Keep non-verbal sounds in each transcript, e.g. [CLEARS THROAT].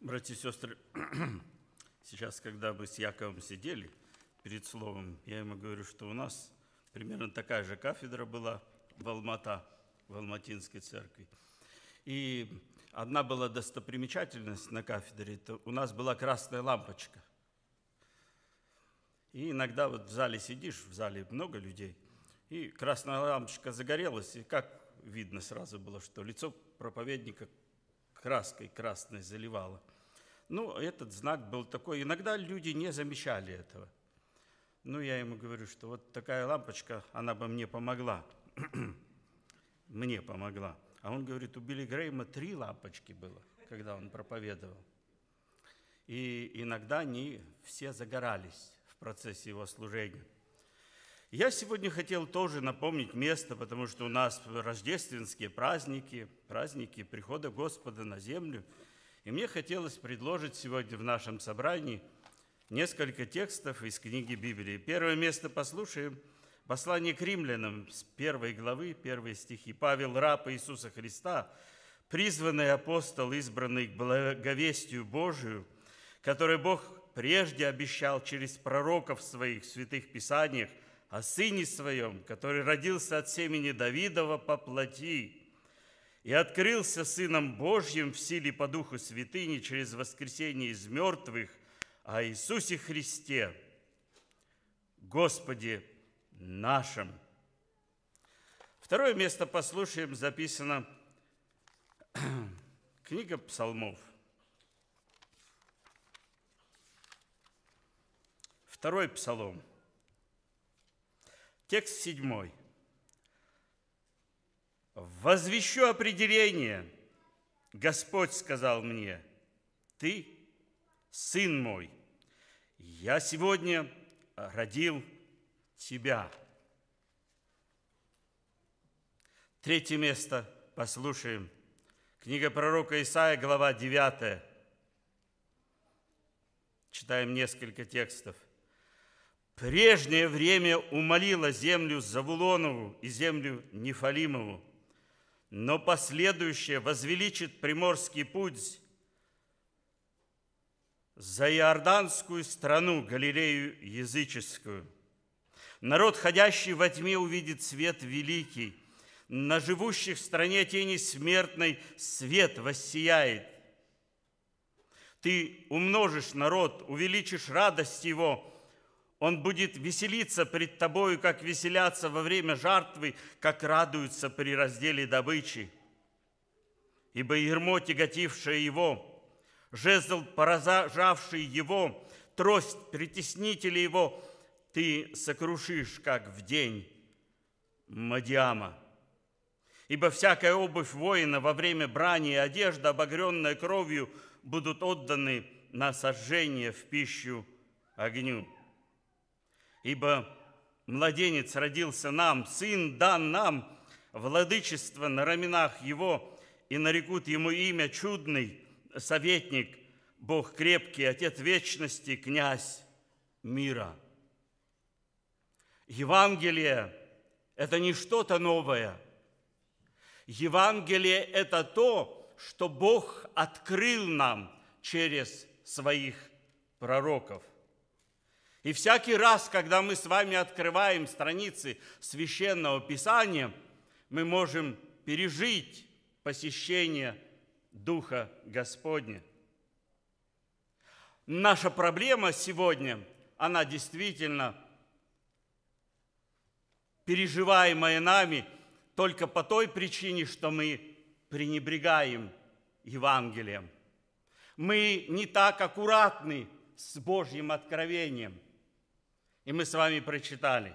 Братья и сестры, [CLEARS THROAT] сейчас, когда мы с Яковом сидели перед словом, я ему говорю, что у нас примерно такая же кафедра была в Алмата, в Алматинской церкви. И одна была достопримечательность на кафедре, это у нас была красная лампочка. И иногда вот в зале сидишь, в зале много людей, и красная лампочка загорелась, и как видно сразу было, что лицо проповедника краской красной заливала. Ну, этот знак был такой. Иногда люди не замечали этого. Ну, я ему говорю, что вот такая лампочка, она бы мне помогла. [CLEARS THROAT] мне помогла. А он говорит, у Билли Грейма три лампочки было, когда он проповедовал. И иногда они все загорались в процессе его служения. Я сегодня хотел тоже напомнить место, потому что у нас рождественские праздники, праздники прихода Господа на землю. И мне хотелось предложить сегодня в нашем собрании несколько текстов из книги Библии. Первое место послушаем послание к римлянам с первой главы, первые стихи. Павел, раб Иисуса Христа, призванный апостол, избранный к благовестию Божию, который Бог прежде обещал через пророков своих в святых писаниях – о сыне своем, который родился от семени Давидова по плоти и открылся Сыном Божьим в силе по Духу Святыни через воскресение из мертвых о Иисусе Христе, Господе нашем. Второе место послушаем, записано [CLEARS THROAT] книга псалмов. Второй псалом – Текст 7. «Возвещу определение. Господь сказал мне, ты – сын мой. Я сегодня родил тебя». Третье место послушаем. Книга пророка Исаия, глава 9. Читаем несколько текстов – прежнее время умолила землю Завулонову и землю Нефалимову, но последующее возвеличит приморский путь за иорданскую страну, Галилею языческую. Народ, ходящий во тьме, увидит свет великий. На живущих в стране тени смертной свет воссияет. Ты умножишь народ, увеличишь радость его – он будет веселиться пред тобою, как веселятся во время жертвы, как радуются при разделе добычи. Ибо ермо, тяготившее его, жезл, поражавший его, трость, притеснители его, ты сокрушишь, как в день Мадиама. Ибо всякая обувь воина во время брани и одежда, обогренная кровью, будут отданы на сожжение в пищу огню ибо младенец родился нам, сын дан нам, владычество на раменах его, и нарекут ему имя чудный, советник, Бог крепкий, Отец вечности, князь мира. Евангелие – это не что-то новое. Евангелие – это то, что Бог открыл нам через своих пророков – и всякий раз, когда мы с вами открываем страницы священного писания, мы можем пережить посещение Духа Господня. Наша проблема сегодня, она действительно переживаемая нами только по той причине, что мы пренебрегаем Евангелием. Мы не так аккуратны с Божьим откровением – и мы с вами прочитали.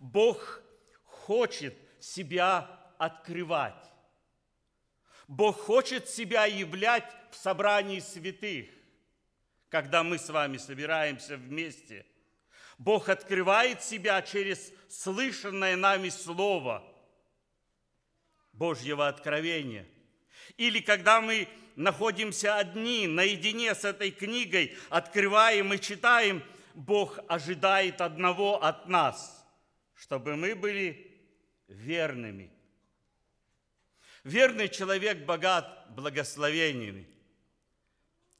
Бог хочет себя открывать. Бог хочет себя являть в собрании святых, когда мы с вами собираемся вместе. Бог открывает себя через слышанное нами Слово Божьего откровения. Или когда мы находимся одни, наедине с этой книгой, открываем и читаем – Бог ожидает одного от нас, чтобы мы были верными. Верный человек богат благословениями.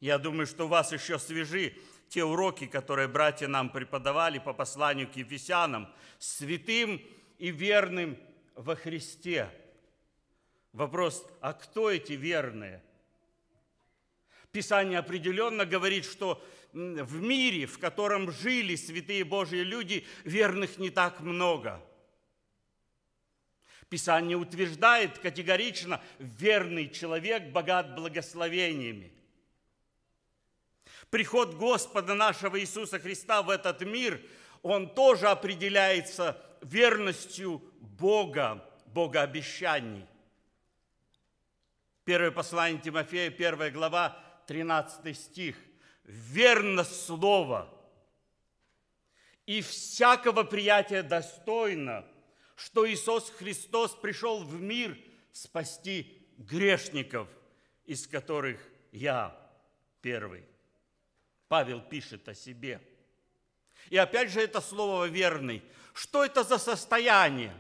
Я думаю, что у вас еще свежи те уроки, которые братья нам преподавали по посланию к Ефесянам, святым и верным во Христе. Вопрос, а кто эти верные – Писание определенно говорит, что в мире, в котором жили святые Божьи люди, верных не так много. Писание утверждает категорично, верный человек богат благословениями. Приход Господа нашего Иисуса Христа в этот мир, он тоже определяется верностью Бога, Бога обещаний. Первое послание Тимофея, первая глава, 13 стих, верно слово и всякого приятия достойно, что Иисус Христос пришел в мир спасти грешников, из которых я первый. Павел пишет о себе. И опять же это слово «верный». Что это за состояние?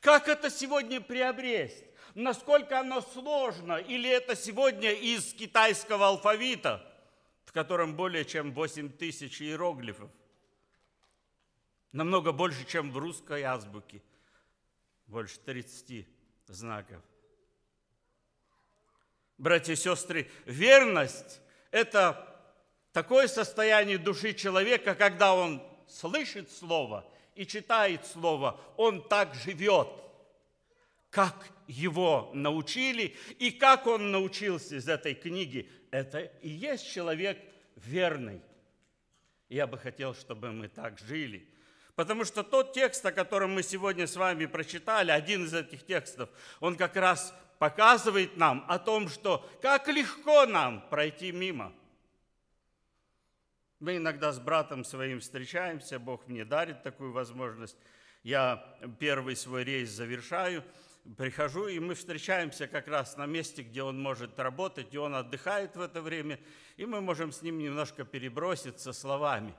Как это сегодня приобрести? насколько оно сложно, или это сегодня из китайского алфавита, в котором более чем 8 тысяч иероглифов, намного больше, чем в русской азбуке, больше 30 знаков. Братья и сестры, верность – это такое состояние души человека, когда он слышит Слово и читает Слово, он так живет – как его научили и как он научился из этой книги. Это и есть человек верный. Я бы хотел, чтобы мы так жили. Потому что тот текст, о котором мы сегодня с вами прочитали, один из этих текстов, он как раз показывает нам о том, что как легко нам пройти мимо. Мы иногда с братом своим встречаемся, Бог мне дарит такую возможность. Я первый свой рейс завершаю – прихожу, и мы встречаемся как раз на месте, где он может работать, и он отдыхает в это время, и мы можем с ним немножко переброситься словами.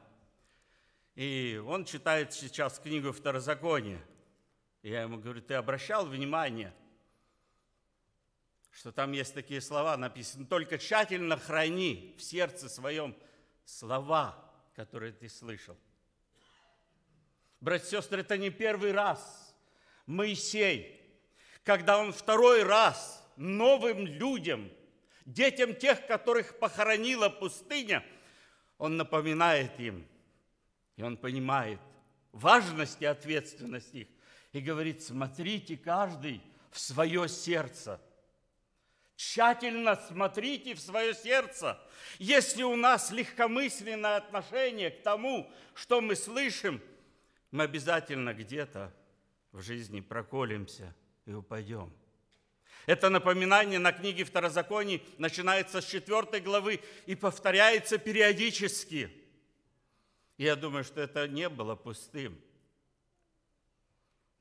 И он читает сейчас книгу Второзакония. я ему говорю, ты обращал внимание, что там есть такие слова написаны, только тщательно храни в сердце своем слова, которые ты слышал. Братья и сестры, это не первый раз Моисей – когда он второй раз новым людям, детям тех, которых похоронила пустыня, он напоминает им, и он понимает важность и ответственность их, и говорит, смотрите каждый в свое сердце – Тщательно смотрите в свое сердце. Если у нас легкомысленное отношение к тому, что мы слышим, мы обязательно где-то в жизни проколемся – и упадем. Это напоминание на книге Второзаконий начинается с 4 главы и повторяется периодически. я думаю, что это не было пустым.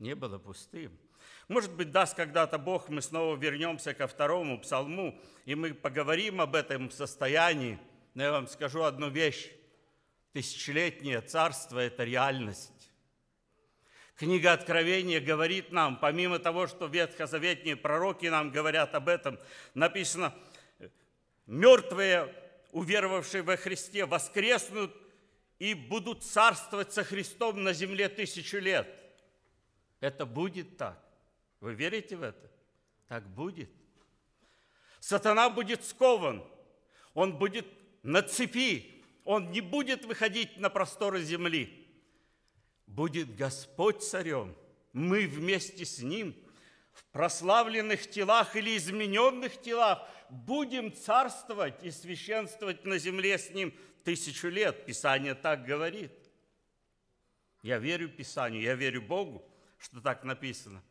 Не было пустым. Может быть, даст когда-то Бог, мы снова вернемся ко второму псалму, и мы поговорим об этом состоянии. Но я вам скажу одну вещь. Тысячелетнее царство – это реальность. Книга Откровения говорит нам, помимо того, что ветхозаветные пророки нам говорят об этом, написано, мертвые, уверовавшие во Христе, воскреснут и будут царствовать со Христом на земле тысячу лет. Это будет так. Вы верите в это? Так будет. Сатана будет скован, он будет на цепи, он не будет выходить на просторы земли – будет Господь царем, мы вместе с Ним в прославленных телах или измененных телах будем царствовать и священствовать на земле с Ним тысячу лет. Писание так говорит. Я верю Писанию, я верю Богу, что так написано.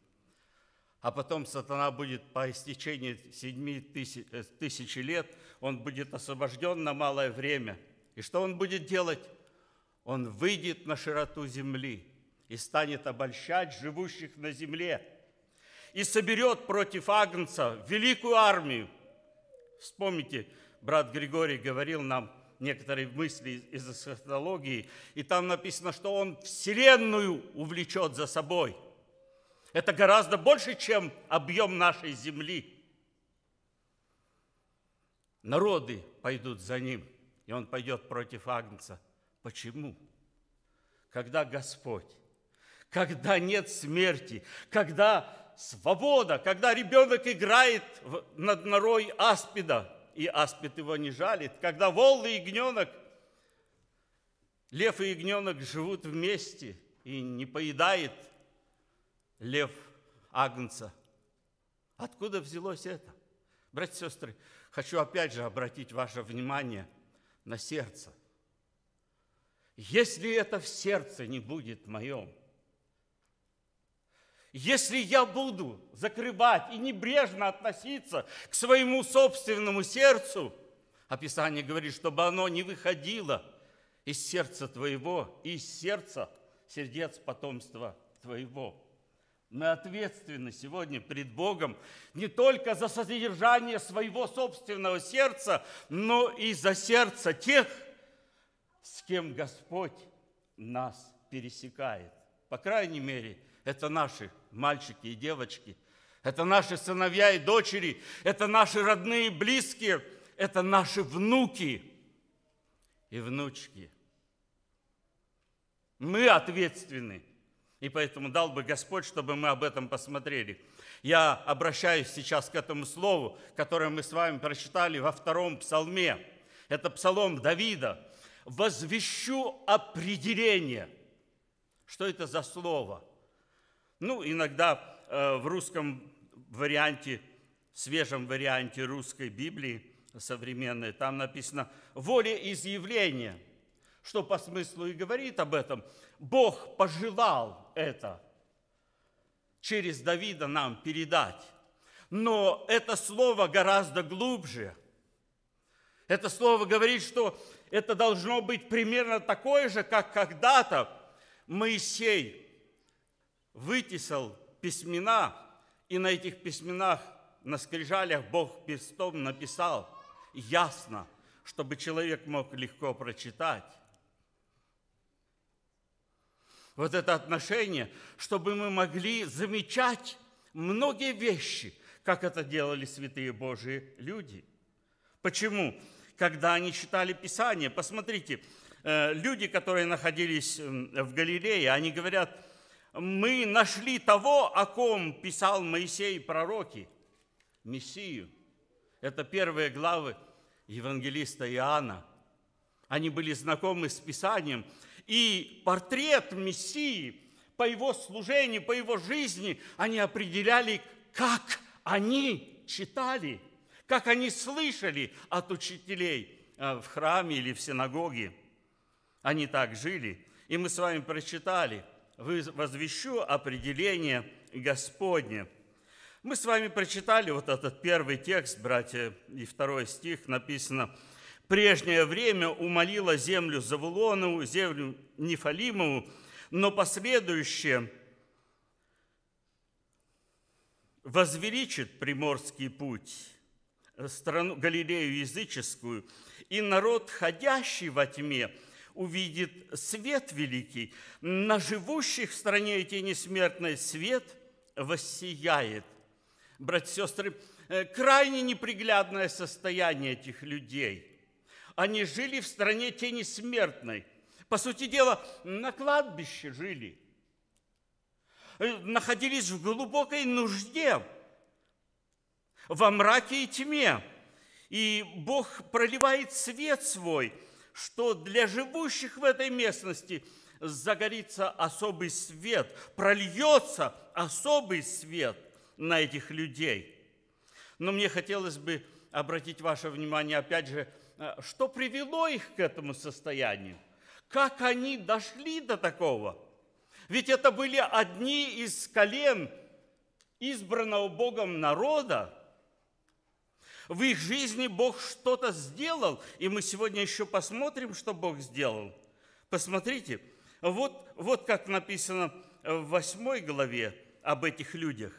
А потом сатана будет по истечении семи тысяч, э, тысячи лет, он будет освобожден на малое время. И что он будет делать? он выйдет на широту земли и станет обольщать живущих на земле и соберет против Агнца великую армию. Вспомните, брат Григорий говорил нам некоторые мысли из эсхатологии, и там написано, что он вселенную увлечет за собой. Это гораздо больше, чем объем нашей земли. Народы пойдут за ним, и он пойдет против Агнца – Почему? Когда Господь, когда нет смерти, когда свобода, когда ребенок играет над норой аспида, и аспид его не жалит, когда волны и ягненок, лев и ягненок живут вместе и не поедает лев агнца. Откуда взялось это? Братья и сестры, хочу опять же обратить ваше внимание на сердце если это в сердце не будет моем, если я буду закрывать и небрежно относиться к своему собственному сердцу, описание а говорит, чтобы оно не выходило из сердца твоего и из сердца сердец потомства твоего. Мы ответственны сегодня пред Богом не только за содержание своего собственного сердца, но и за сердце тех, с кем Господь нас пересекает. По крайней мере, это наши мальчики и девочки, это наши сыновья и дочери, это наши родные и близкие, это наши внуки и внучки. Мы ответственны, и поэтому дал бы Господь, чтобы мы об этом посмотрели. Я обращаюсь сейчас к этому слову, которое мы с вами прочитали во втором псалме. Это псалом Давида, возвещу определение. Что это за слово? Ну, иногда э, в русском варианте, свежем варианте русской Библии современной, там написано «волеизъявление», что по смыслу и говорит об этом. Бог пожелал это через Давида нам передать. Но это слово гораздо глубже. Это слово говорит, что это должно быть примерно такое же, как когда-то Моисей вытесал письмена, и на этих письменах, на скрижалях Бог перстом написал ясно, чтобы человек мог легко прочитать. Вот это отношение, чтобы мы могли замечать многие вещи, как это делали святые Божьи люди. Почему? когда они читали Писание. Посмотрите, э, люди, которые находились в Галилее, они говорят, мы нашли того, о ком писал Моисей и пророки, Мессию. Это первые главы евангелиста Иоанна. Они были знакомы с Писанием. И портрет Мессии по его служению, по его жизни, они определяли, как они читали – как они слышали от учителей э, в храме или в синагоге. Они так жили. И мы с вами прочитали, возвещу определение Господне. Мы с вами прочитали вот этот первый текст, братья, и второй стих написано. «Прежнее время умолила землю Завулонову, землю Нефалимову, но последующее возвеличит приморский путь, Э, страну, Галилею языческую, и народ, ходящий во тьме, увидит свет великий. На живущих в стране тени смертной свет воссияет. Братья и сестры, э, крайне неприглядное состояние этих людей. Они жили в стране тени смертной. По сути дела, на кладбище жили. Э, находились в глубокой нужде – во мраке и тьме. И Бог проливает свет свой, что для живущих в этой местности загорится особый свет, прольется особый свет на этих людей. Но мне хотелось бы обратить ваше внимание, опять же, э, что привело их к этому состоянию, как они дошли до такого. Ведь это были одни из колен избранного Богом народа, в их жизни Бог что-то сделал, и мы сегодня еще посмотрим, что Бог сделал. Посмотрите, вот, вот как написано в 8 главе об этих людях.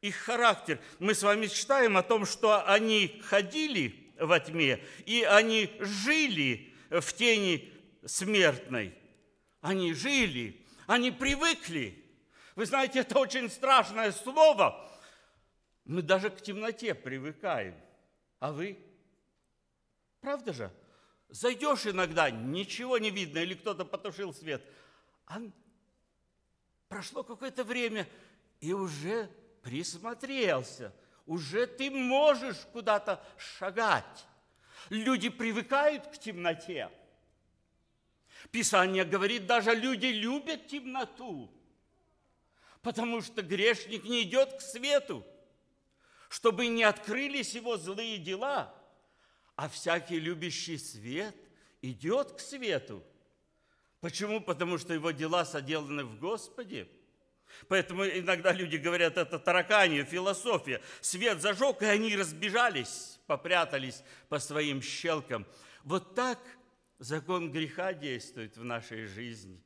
Их характер. Мы с вами читаем о том, что они ходили во тьме, и они жили в тени смертной. Они жили, они привыкли. Вы знаете, это очень страшное слово, мы даже к темноте привыкаем. А вы? Правда же? Зайдешь иногда, ничего не видно, или кто-то потушил свет. А прошло какое-то время, и уже присмотрелся, уже ты можешь куда-то шагать. Люди привыкают к темноте. Писание говорит, даже люди любят темноту, потому что грешник не идет к свету – чтобы не открылись его злые дела, а всякий любящий свет идет к свету. Почему? Потому что его дела соделаны в Господе. Поэтому иногда люди говорят, это тараканье, философия. Свет зажег, и они разбежались, попрятались по своим щелкам. Вот так закон греха действует в нашей жизни,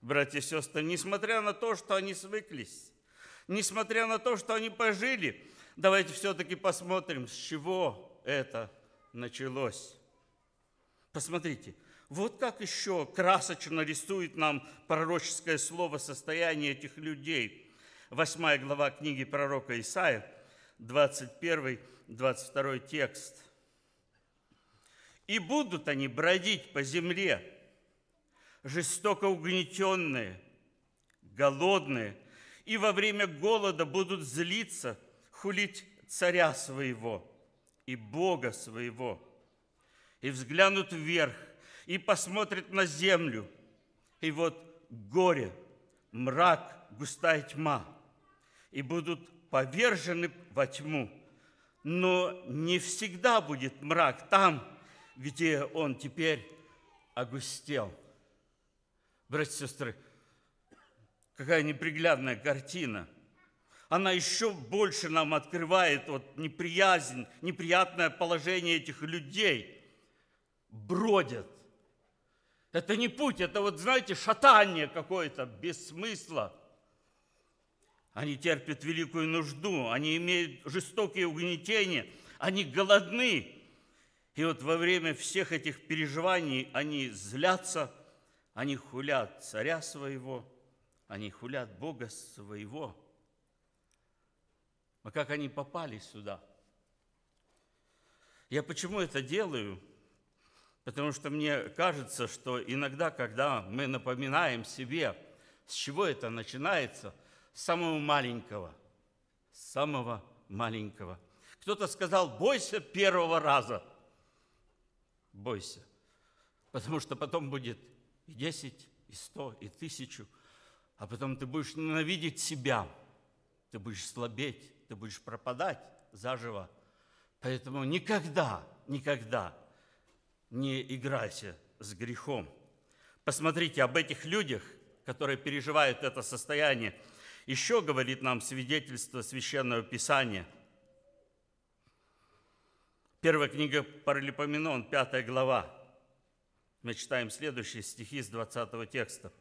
братья и сестры, несмотря на то, что они свыклись, несмотря на то, что они пожили – Давайте все-таки посмотрим, с чего это началось. Посмотрите, вот как еще красочно рисует нам пророческое слово состояние этих людей. Восьмая глава книги пророка Исаия, 21-22 текст. «И будут они бродить по земле, жестоко угнетенные, голодные, и во время голода будут злиться, хулить царя своего и Бога своего, и взглянут вверх, и посмотрят на землю, и вот горе, мрак, густая тьма, и будут повержены во тьму. Но не всегда будет мрак там, где он теперь огустел. Братья и сестры, какая неприглядная картина – она еще больше нам открывает вот неприязнь, неприятное положение этих людей. Бродят. Это не путь, это вот, знаете, шатание какое-то, бессмысла Они терпят великую нужду, они имеют жестокие угнетения, они голодны. И вот во время всех этих переживаний они злятся, они хулят царя своего, они хулят Бога своего – а как они попали сюда. Я почему это делаю? Потому что мне кажется, что иногда, когда мы напоминаем себе, с чего это начинается, с самого маленького, с самого маленького. Кто-то сказал, бойся первого раза. Бойся. Потому что потом будет и 10, и 100, и тысячу. А потом ты будешь ненавидеть себя. Ты будешь слабеть ты будешь пропадать заживо. Поэтому никогда, никогда не играйся с грехом. Посмотрите об этих людях, которые переживают это состояние. Еще говорит нам свидетельство Священного Писания. Первая книга Паралипоменон, 5 глава. Мы читаем следующие стихи с 20 текста.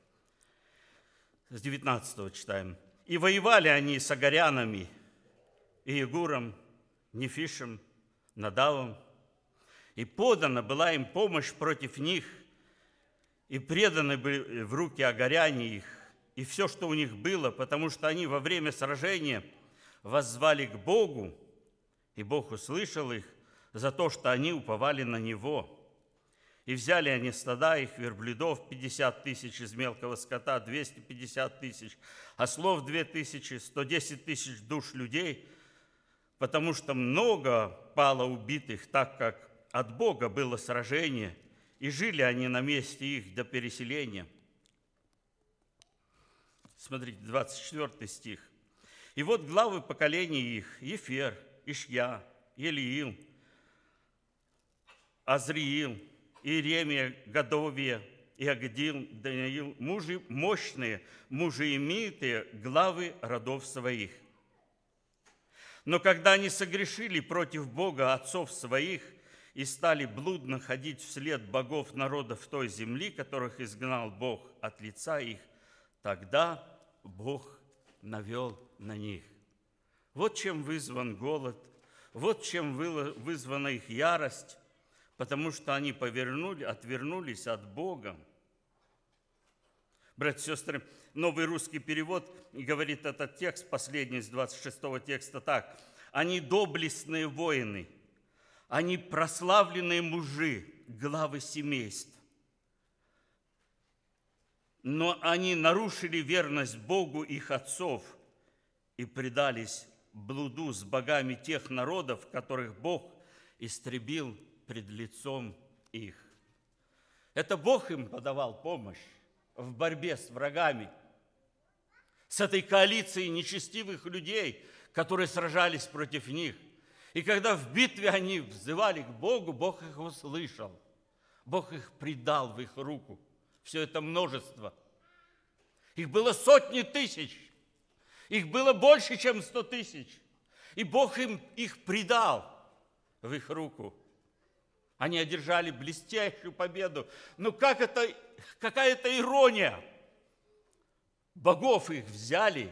С 19 читаем. «И воевали они с агарянами, и Иегуром, Нефишем, Надавом, и подана была им помощь против них, и преданы были в руки огоряне их, и все, что у них было, потому что они во время сражения воззвали к Богу, и Бог услышал их за то, что они уповали на Него. И взяли они стада их верблюдов 50 тысяч из мелкого скота, 250 тысяч, ослов а 2 тысячи, 110 тысяч душ людей – потому что много пало убитых, так как от Бога было сражение, и жили они на месте их до переселения. Смотрите, 24 стих. «И вот главы поколений их – Ефер, Ишья, Елиил, Азриил, Иеремия, Годовия, Иагдил, Даниил, мужи мощные, мужи мужеимитые, главы родов своих. Но когда они согрешили против Бога отцов своих и стали блудно ходить вслед богов народов той земли, которых изгнал Бог от лица их, тогда Бог навел на них. Вот чем вызван голод, вот чем вызвана их ярость, потому что они повернули, отвернулись от Бога – Братья и сестры, новый русский перевод говорит этот текст, последний из 26 текста так. «Они доблестные воины, они прославленные мужи, главы семейств. Но они нарушили верность Богу их отцов и предались блуду с богами тех народов, которых Бог истребил пред лицом их. Это Бог им подавал помощь в борьбе с врагами, с этой коалицией нечестивых людей, которые сражались против них. И когда в битве они взывали к Богу, Бог их услышал. Бог их предал в их руку. Все это множество. Их было сотни тысяч. Их было больше, чем сто тысяч. И Бог им их предал в их руку. Они одержали блестящую победу. Но ну как это, какая это ирония! Богов их взяли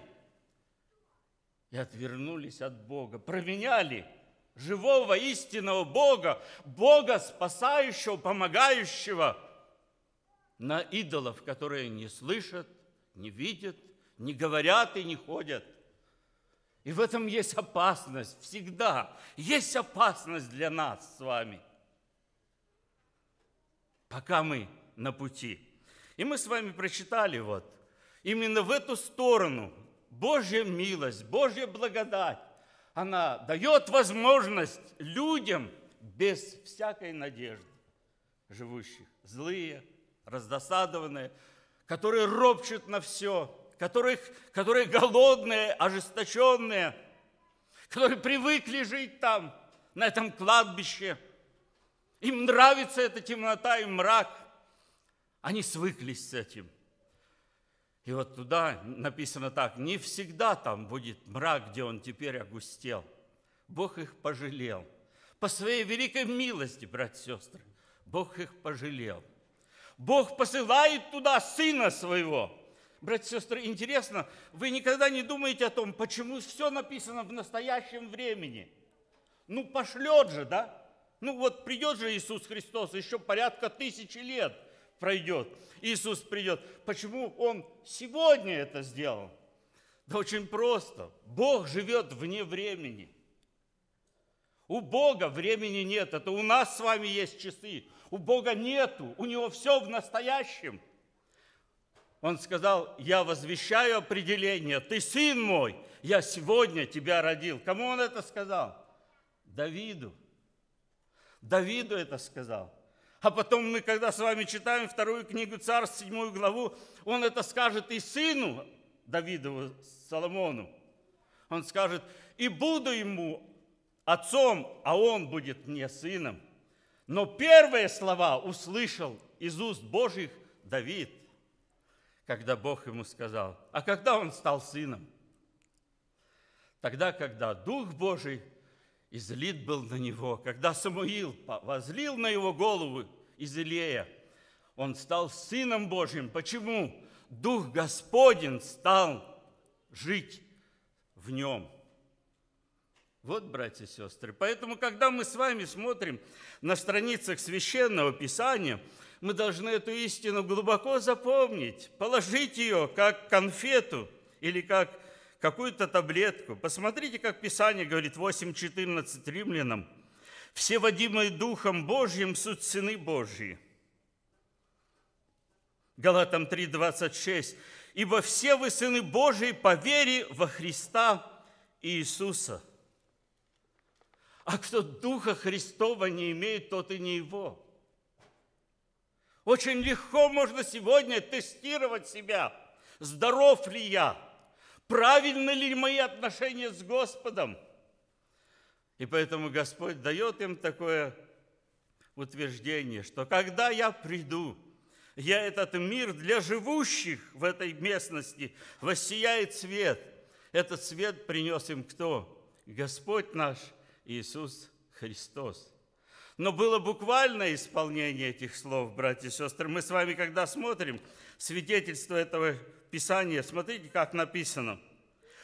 и отвернулись от Бога, променяли живого истинного Бога, Бога, спасающего, помогающего, на идолов, которые не слышат, не видят, не говорят и не ходят. И в этом есть опасность всегда, есть опасность для нас с вами – пока мы на пути. И мы с вами прочитали вот именно в эту сторону Божья милость, Божья благодать, она дает возможность людям без всякой надежды, живущих, злые, раздосадованные, которые ропчут на все, которых, которые голодные, ожесточенные, которые привыкли жить там, на этом кладбище – им нравится эта темнота и мрак. Они свыклись с этим. И вот туда написано так, не всегда там будет мрак, где он теперь огустел. Бог их пожалел. По своей великой милости, братья и сестры, Бог их пожалел. Бог посылает туда Сына Своего. Братья и сестры, интересно, вы никогда не думаете о том, почему все написано в настоящем времени. Ну, пошлет же, да? Ну вот придет же Иисус Христос, еще порядка тысячи лет пройдет. Иисус придет. Почему Он сегодня это сделал? Да очень просто. Бог живет вне времени. У Бога времени нет. Это у нас с вами есть часы. У Бога нету. У Него все в настоящем. Он сказал, я возвещаю определение. Ты сын мой. Я сегодня тебя родил. Кому он это сказал? Давиду. Давиду это сказал. А потом мы, когда с вами читаем вторую книгу Царств, седьмую главу, он это скажет и сыну Давидову, Соломону. Он скажет, и буду ему отцом, а он будет мне сыном. Но первые слова услышал из уст Божьих Давид, когда Бог ему сказал. А когда он стал сыном? Тогда, когда Дух Божий – излит был на него. Когда Самуил возлил на его голову из Илея, он стал сыном Божьим. Почему? Дух Господень стал жить в нем. Вот, братья и сестры. Поэтому, когда мы с вами смотрим на страницах Священного Писания, мы должны эту истину глубоко запомнить, положить ее как конфету или как какую-то таблетку. Посмотрите, как Писание говорит 8.14 римлянам. «Все водимые Духом Божьим суть сыны Божьи». Галатам 3.26. «Ибо все вы сыны Божьи по вере во Христа Иисуса». А кто Духа Христова не имеет, тот и не его. Очень легко можно сегодня тестировать себя, здоров ли я – правильно ли мои отношения с Господом. И поэтому Господь дает им такое утверждение, что когда я приду, я этот мир для живущих в этой местности воссияет свет. Этот свет принес им кто? Господь наш Иисус Христос. Но было буквальное исполнение этих слов, братья и сестры. Мы с вами, когда смотрим свидетельство этого Писание, смотрите, как написано.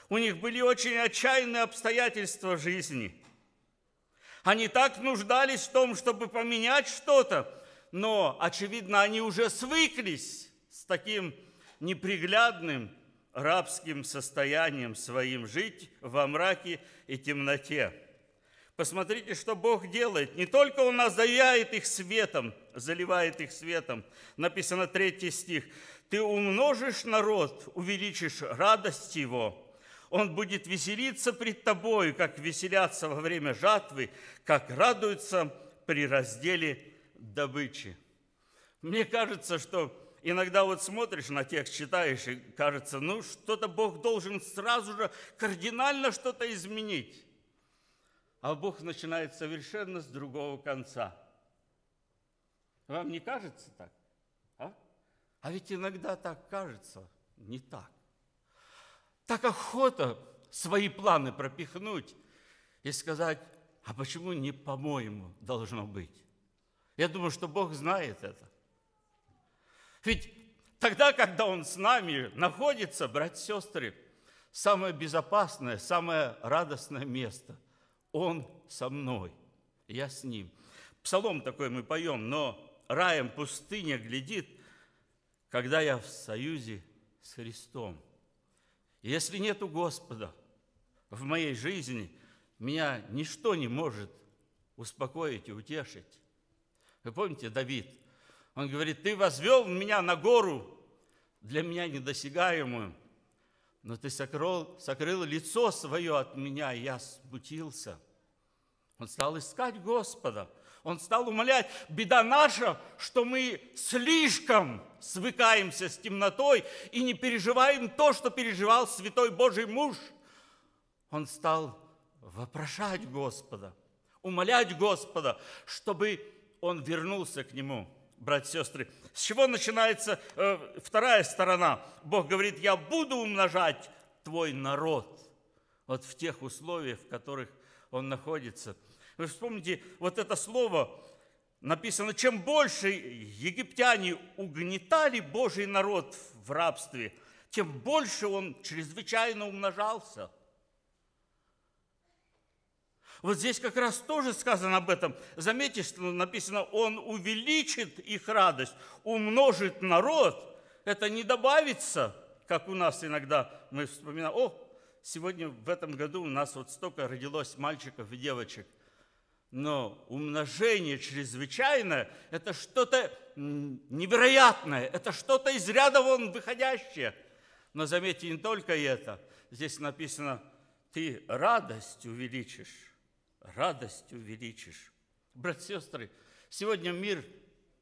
У них были очень отчаянные обстоятельства жизни. Они так нуждались в том, чтобы поменять что-то, но, очевидно, они уже свыклись с таким неприглядным рабским состоянием своим жить во мраке и темноте. Посмотрите, что Бог делает. Не только Он озаряет их светом, заливает их светом. Написано третий стих. Ты умножишь народ, увеличишь радость его. Он будет веселиться пред тобой, как веселятся во время жатвы, как радуются при разделе добычи. Мне кажется, что иногда вот смотришь на текст, читаешь, и кажется, ну что-то Бог должен сразу же кардинально что-то изменить. А Бог начинает совершенно с другого конца. Вам не кажется так? А ведь иногда так кажется, не так. Так охота свои планы пропихнуть и сказать, а почему не по-моему должно быть? Я думаю, что Бог знает это. Ведь тогда, когда Он с нами находится, братья и сестры, самое безопасное, самое радостное место. Он со мной, я с Ним. Псалом такой мы поем, но раем пустыня глядит, когда я в союзе с Христом. Если нету Господа в моей жизни, меня ничто не может успокоить и утешить. Вы помните Давид? Он говорит, ты возвел меня на гору, для меня недосягаемую, но ты сокрыл, сокрыл лицо свое от меня, и я смутился. Он стал искать Господа – он стал умолять, беда наша, что мы слишком свыкаемся с темнотой и не переживаем то, что переживал святой Божий муж. Он стал вопрошать Господа, умолять Господа, чтобы он вернулся к нему братья и сестры. С чего начинается э, вторая сторона? Бог говорит, я буду умножать твой народ. Вот в тех условиях, в которых он находится – вы вспомните вот это слово, написано, чем больше египтяне угнетали Божий народ в рабстве, тем больше он чрезвычайно умножался. Вот здесь как раз тоже сказано об этом. Заметьте, что написано, он увеличит их радость, умножит народ. Это не добавится, как у нас иногда мы вспоминаем, о, сегодня в этом году у нас вот столько родилось мальчиков и девочек. Но умножение чрезвычайное – это что-то невероятное, это что-то из ряда вон выходящее. Но заметьте, не только это. Здесь написано, ты радость увеличишь, радость увеличишь. Братья и сестры, сегодня мир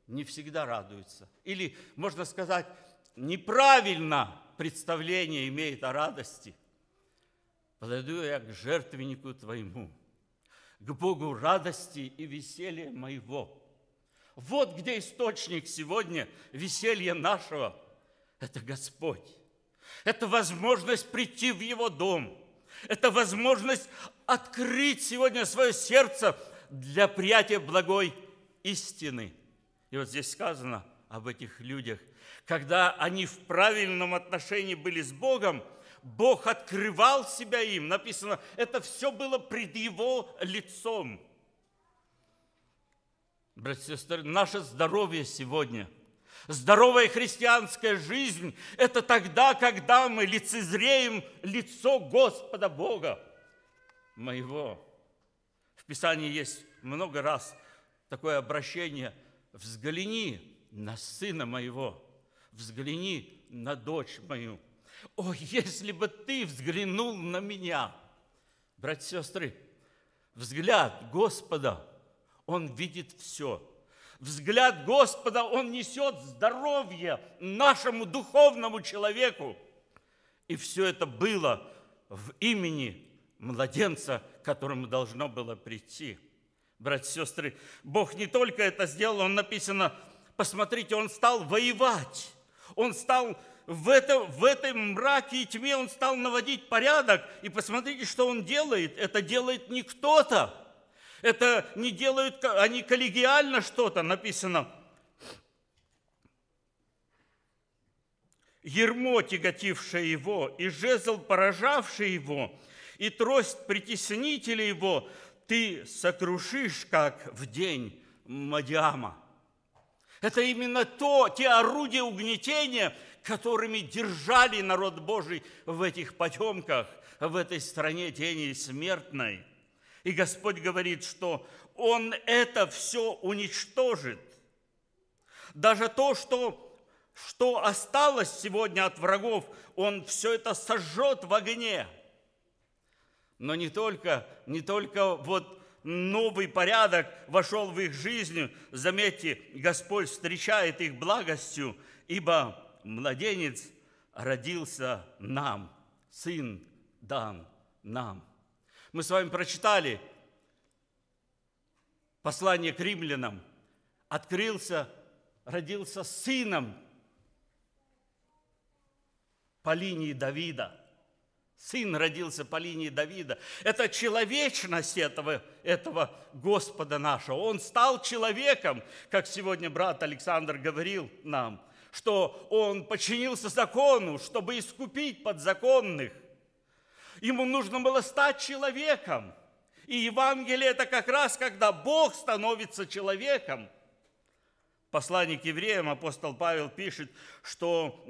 не всегда радуется. Или, можно сказать, неправильно представление имеет о радости. Подойду я к жертвеннику твоему – к Богу радости и веселья моего. Вот где источник сегодня веселья нашего. Это Господь. Это возможность прийти в Его дом. Это возможность открыть сегодня свое сердце для приятия благой истины. И вот здесь сказано об этих людях. Когда они в правильном отношении были с Богом – Бог открывал себя им. Написано, это все было пред его лицом. Братья и сестры, наше здоровье сегодня, здоровая христианская жизнь – это тогда, когда мы лицезреем лицо Господа Бога моего. В Писании есть много раз такое обращение «взгляни на сына моего, взгляни на дочь мою». О, если бы ты взглянул на меня, братья и сестры, взгляд Господа, он видит все. Взгляд Господа, он несет здоровье нашему духовному человеку. И все это было в имени младенца, которому должно было прийти. Братья и сестры, Бог не только это сделал, он написано, посмотрите, он стал воевать, он стал в этом, в этой мраке и тьме он стал наводить порядок. И посмотрите, что он делает. Это делает не кто-то. Это не делают, они коллегиально что-то написано. Ермо, тяготившее его, и жезл, поражавший его, и трость притеснителя его, ты сокрушишь, как в день Мадиама. Это именно то, те орудия угнетения, которыми держали народ Божий в этих потемках, в этой стране тени смертной. И Господь говорит, что Он это все уничтожит. Даже то, что, что осталось сегодня от врагов, Он все это сожжет в огне. Но не только, не только вот новый порядок вошел в их жизнь. Заметьте, Господь встречает их благостью, ибо младенец родился нам, сын дан нам. Мы с вами прочитали послание к римлянам. Открылся, родился сыном по линии Давида. Сын родился по линии Давида. Это человечность этого, этого Господа нашего. Он стал человеком, как сегодня брат Александр говорил нам – что он подчинился закону, чтобы искупить подзаконных. Ему нужно было стать человеком. И Евангелие – это как раз, когда Бог становится человеком. Посланник евреям апостол Павел пишет, что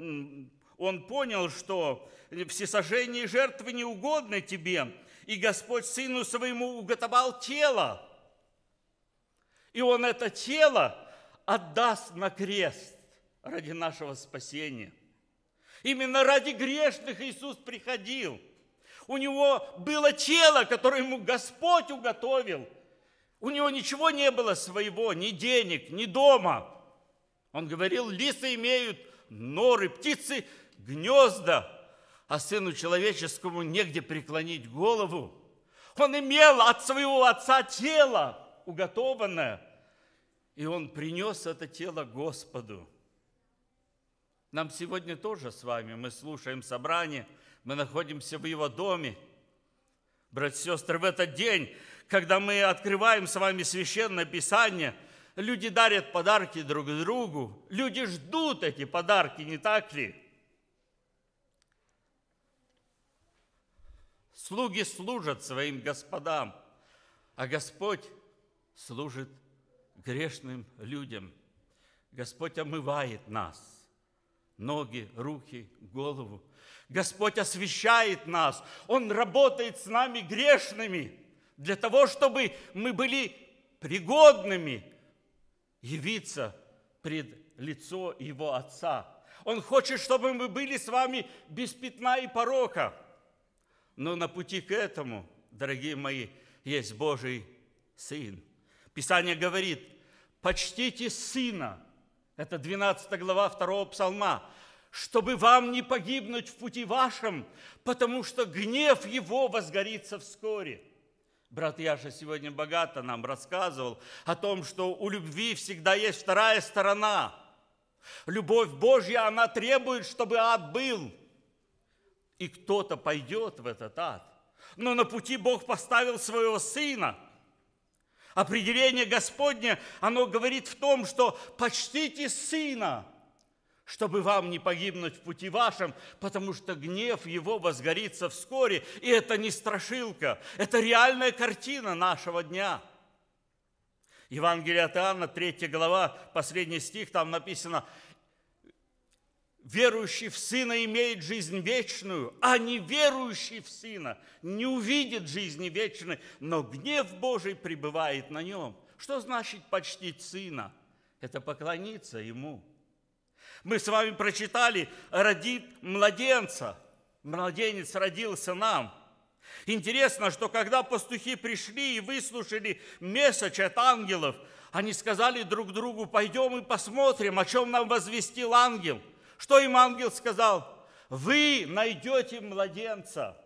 он понял, что всесожжение жертвы не угодно тебе, и Господь Сыну Своему уготовал тело. И Он это тело отдаст на крест ради нашего спасения. Именно ради грешных Иисус приходил. У него было тело, которое ему Господь уготовил. У него ничего не было своего, ни денег, ни дома. Он говорил, лисы имеют норы, птицы гнезда, а сыну человеческому негде преклонить голову. Он имел от своего отца тело уготованное, и он принес это тело Господу – нам сегодня тоже с вами, мы слушаем собрание, мы находимся в Его доме. Братья и сестры, в этот день, когда мы открываем с вами Священное Писание, люди дарят подарки друг другу, люди ждут эти подарки, не так ли? Слуги служат своим господам, а Господь служит грешным людям. Господь омывает нас – ноги, руки, голову. Господь освещает нас. Он работает с нами грешными для того, чтобы мы были пригодными явиться пред лицо Его Отца. Он хочет, чтобы мы были с вами без пятна и порока. Но на пути к этому, дорогие мои, есть Божий Сын. Писание говорит, почтите Сына – это 12 глава 2 псалма. «Чтобы вам не погибнуть в пути вашем, потому что гнев его возгорится вскоре». Брат Яша сегодня богато нам рассказывал о том, что у любви всегда есть вторая сторона. Любовь Божья, она требует, чтобы ад был. И кто-то пойдет в этот ад. Но на пути Бог поставил своего сына – Определение Господне, оно говорит в том, что почтите Сына, чтобы вам не погибнуть в пути вашем, потому что гнев его возгорится вскоре. И это не страшилка, это реальная картина нашего дня. Евангелие от Иоанна, 3 глава, последний стих, там написано, верующий в Сына имеет жизнь вечную, а неверующий в Сына не увидит жизни вечной, но гнев Божий пребывает на нем. Что значит почтить Сына? Это поклониться Ему. Мы с вами прочитали «родит младенца». Младенец родился нам. Интересно, что когда пастухи пришли и выслушали месач от ангелов, они сказали друг другу, пойдем и посмотрим, о чем нам возвестил ангел – что им ангел сказал? Вы найдете младенца.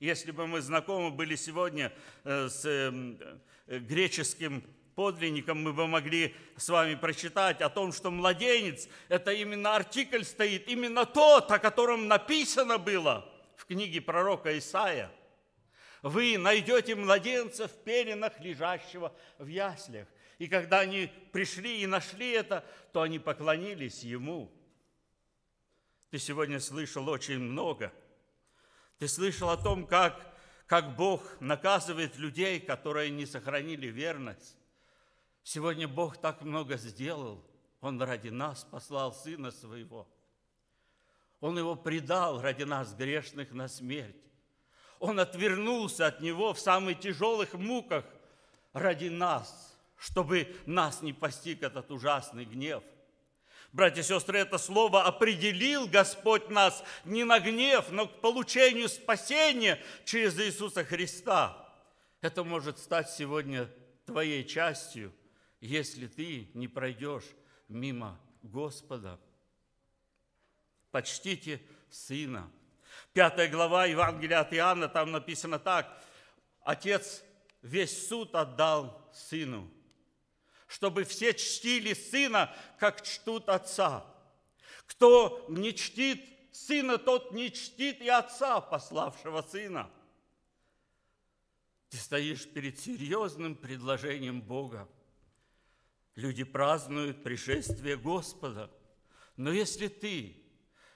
Если бы мы знакомы были сегодня э, с эм, э, греческим подлинником, мы бы могли с вами прочитать о том, что младенец – это именно артикль стоит, именно тот, о котором написано было в книге пророка Исаия. Вы найдете младенца в перинах лежащего в яслях. И когда они пришли и нашли это, то они поклонились ему – ты сегодня слышал очень много. Ты слышал о том, как, как Бог наказывает людей, которые не сохранили верность. Сегодня Бог так много сделал. Он ради нас послал Сына Своего. Он Его предал ради нас, грешных, на смерть. Он отвернулся от Него в самых тяжелых муках ради нас, чтобы нас не постиг этот ужасный гнев – Братья и сестры, это слово определил Господь нас не на гнев, но к получению спасения через Иисуса Христа. Это может стать сегодня твоей частью, если ты не пройдешь мимо Господа. Почтите Сына. Пятая глава Евангелия от Иоанна, там написано так. Отец весь суд отдал Сыну – чтобы все чтили Сына, как чтут Отца. Кто не чтит Сына, тот не чтит и Отца, пославшего Сына. Ты стоишь перед серьезным предложением Бога. Люди празднуют пришествие Господа. Но если ты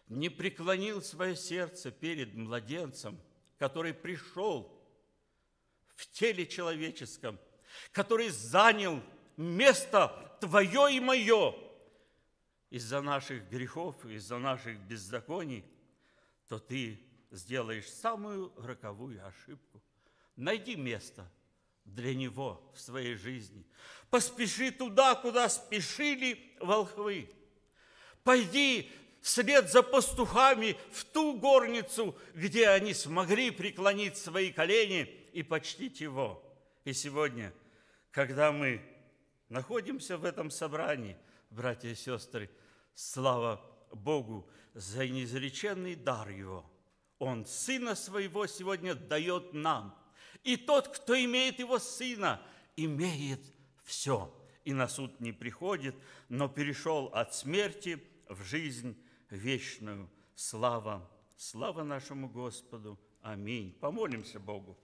не преклонил свое сердце перед младенцем, который пришел в теле человеческом, который занял место Твое и мое из-за наших грехов, из-за наших беззаконий, то ты сделаешь самую роковую ошибку. Найди место для него в своей жизни. Поспеши туда, куда спешили волхвы. Пойди вслед за пастухами в ту горницу, где они смогли преклонить свои колени и почтить его. И сегодня, когда мы находимся в этом собрании, братья и сестры. Слава Богу за неизреченный дар Его. Он Сына Своего сегодня дает нам. И тот, кто имеет Его Сына, имеет все. И на суд не приходит, но перешел от смерти в жизнь вечную. Слава, слава нашему Господу. Аминь. Помолимся Богу.